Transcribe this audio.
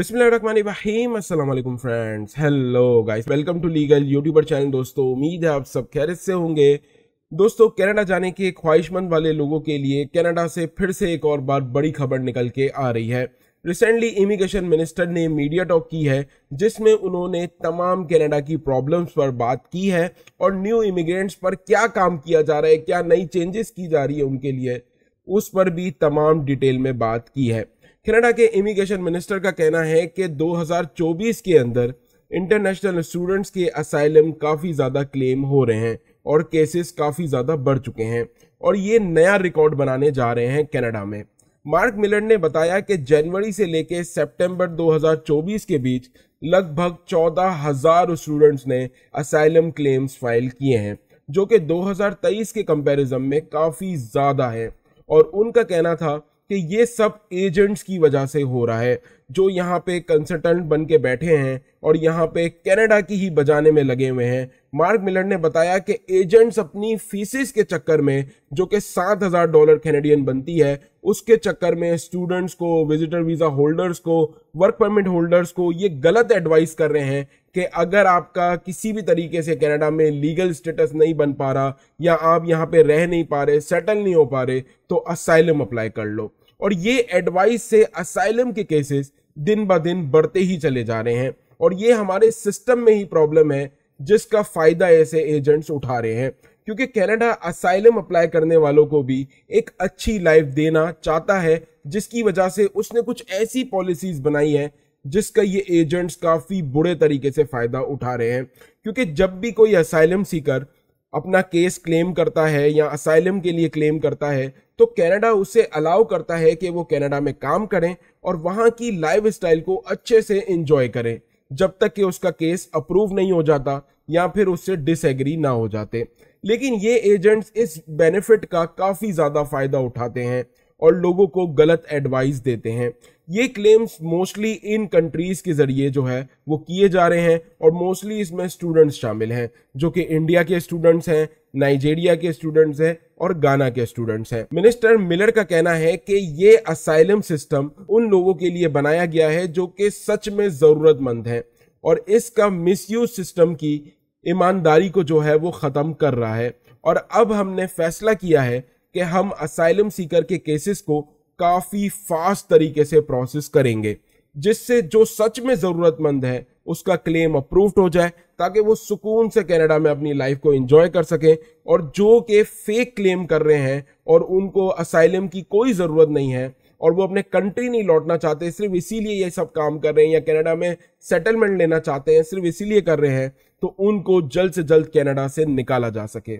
बिस्मिल्लाम friends hello guys welcome to legal YouTuber channel दोस्तों उम्मीद है आप सब खैरियत से होंगे दोस्तों कनाडा जाने के ख्वाहिशमंद वाले लोगों के लिए कनाडा से फिर से एक और बार बड़ी खबर निकल के आ रही है रिसेंटली इमिग्रेशन मिनिस्टर ने मीडिया टॉक की है जिसमें उन्होंने तमाम कनाडा की प्रॉब्लम्स पर बात की है और न्यू इमिग्रेंट्स पर क्या काम किया जा रहा है क्या नई चेंजेस की जा रही है उनके लिए उस पर भी तमाम डिटेल में बात की है कनाडा के इमिग्रेशन मिनिस्टर का कहना है कि 2024 के अंदर इंटरनेशनल स्टूडेंट्स के असाइलम काफ़ी ज़्यादा क्लेम हो रहे हैं और केसेस काफ़ी ज़्यादा बढ़ चुके हैं और ये नया रिकॉर्ड बनाने जा रहे हैं कनाडा में मार्क मिलर ने बताया कि जनवरी से लेकर सेप्टेम्बर दो के बीच लगभग चौदह हजार स्टूडेंट्स ने असाइलम क्लेम्स फाइल किए हैं जो कि 2023 के कंपैरिजन में काफ़ी ज़्यादा है और उनका कहना था कि ये सब एजेंट्स की वजह से हो रहा है जो यहाँ पे कंसल्टेंट बन के बैठे हैं और यहाँ पे कनाडा की ही बजाने में लगे हुए हैं मार्क मिलर ने बताया कि एजेंट्स अपनी फीसिस के चक्कर में जो कि सात हज़ार डॉलर कैनेडियन बनती है उसके चक्कर में स्टूडेंट्स को विजिटर वीज़ा होल्डर्स को वर्क परमिट होल्डर्स को ये गलत एडवाइस कर रहे हैं कि अगर आपका किसी भी तरीके से कनाडा में लीगल स्टेटस नहीं बन पा रहा या आप यहाँ पे रह नहीं पा रहे सेटल नहीं हो पा रहे तो असाइलम अप्लाई कर लो और ये एडवाइस से असाइलम के केसेस दिन ब दिन बढ़ते ही चले जा रहे हैं और ये हमारे सिस्टम में ही प्रॉब्लम है जिसका फायदा ऐसे एजेंट्स उठा रहे हैं क्योंकि कनाडा असाइलम अप्लाई करने वालों को भी एक अच्छी लाइफ देना चाहता है जिसकी वजह से उसने कुछ ऐसी पॉलिसीज बनाई है जिसका ये एजेंट्स काफ़ी बुरे तरीके से फ़ायदा उठा रहे हैं क्योंकि जब भी कोई असाइलम सीकर अपना केस क्लेम करता है या असाइलम के लिए क्लेम करता है तो कनाडा उसे अलाउ करता है कि वो कनाडा में काम करें और वहाँ की लाइफ स्टाइल को अच्छे से इंजॉय करें जब तक कि उसका केस अप्रूव नहीं हो जाता या फिर उससे डिसएग्री ना हो जाते लेकिन ये एजेंट्स इस बेनिफिट का काफ़ी ज़्यादा फ़ायदा उठाते हैं और लोगों को गलत एडवाइस देते हैं ये क्लेम्स मोस्टली इन कंट्रीज़ के ज़रिए जो है वो किए जा रहे हैं और मोस्टली इसमें स्टूडेंट्स शामिल हैं जो कि इंडिया के स्टूडेंट्स हैं नाइजीरिया के स्टूडेंट्स हैं और गाना के स्टूडेंट्स हैं मिनिस्टर मिलर का कहना है कि ये असाइलम सिस्टम उन लोगों के लिए बनाया गया है जो कि सच में ज़रूरतमंद है और इसका मिस सिस्टम की ईमानदारी को जो है वो ख़त्म कर रहा है और अब हमने फैसला किया है कि हम असाइलम सीकर के केसेस को काफ़ी फास्ट तरीके से प्रोसेस करेंगे जिससे जो सच में ज़रूरतमंद है उसका क्लेम अप्रूव्ड हो जाए ताकि वो सुकून से कनाडा में अपनी लाइफ को एंजॉय कर सकें और जो के फेक क्लेम कर रहे हैं और उनको असाइलम की कोई ज़रूरत नहीं है और वो अपने कंट्री नहीं लौटना चाहते सिर्फ इसीलिए ये सब काम कर रहे हैं या कनाडा में सेटलमेंट लेना चाहते हैं सिर्फ इसीलिए कर रहे हैं तो उनको जल्द से जल्द कनाडा से निकाला जा सके